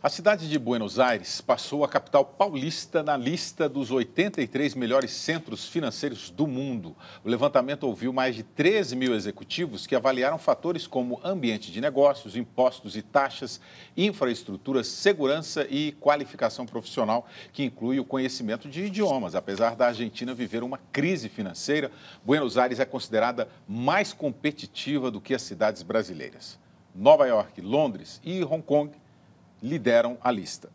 A cidade de Buenos Aires passou a capital paulista na lista dos 83 melhores centros financeiros do mundo. O levantamento ouviu mais de 13 mil executivos que avaliaram fatores como ambiente de negócios, impostos e taxas, infraestrutura, segurança e qualificação profissional, que inclui o conhecimento de idiomas. Apesar da Argentina viver uma crise financeira, Buenos Aires é considerada mais competitiva do que as cidades brasileiras. Nova York, Londres e Hong Kong lideram a lista.